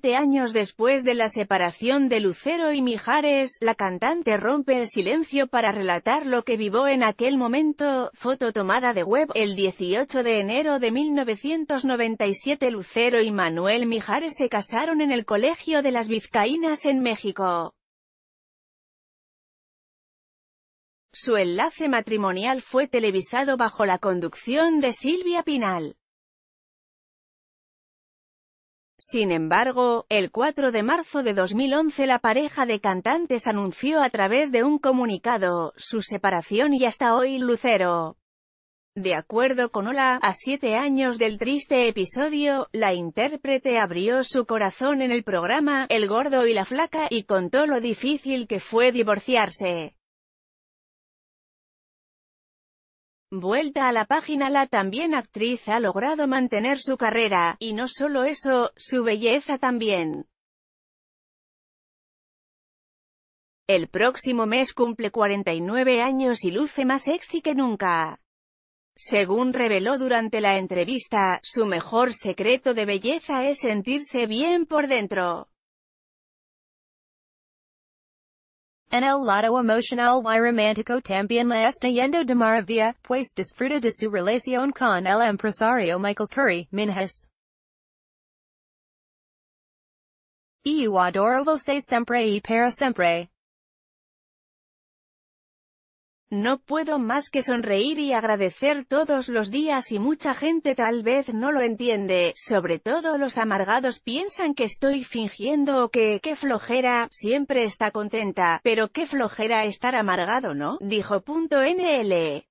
Siete años después de la separación de Lucero y Mijares, la cantante rompe el silencio para relatar lo que vivió en aquel momento, foto tomada de web, el 18 de enero de 1997 Lucero y Manuel Mijares se casaron en el Colegio de las Vizcaínas en México. Su enlace matrimonial fue televisado bajo la conducción de Silvia Pinal. Sin embargo, el 4 de marzo de 2011 la pareja de cantantes anunció a través de un comunicado, su separación y hasta hoy Lucero. De acuerdo con Hola, a siete años del triste episodio, la intérprete abrió su corazón en el programa El Gordo y la Flaca y contó lo difícil que fue divorciarse. Vuelta a la página la también actriz ha logrado mantener su carrera, y no solo eso, su belleza también. El próximo mes cumple 49 años y luce más sexy que nunca. Según reveló durante la entrevista, su mejor secreto de belleza es sentirse bien por dentro. En el lado emocional y romántico también la está yendo de maravilla, pues disfruta de su relación con el empresario Michael Curry, Minjas. Y adoro você sempre y para sempre. No puedo más que sonreír y agradecer todos los días y mucha gente tal vez no lo entiende, sobre todo los amargados piensan que estoy fingiendo o que, qué flojera, siempre está contenta, pero qué flojera estar amargado ¿no? Dijo. NL.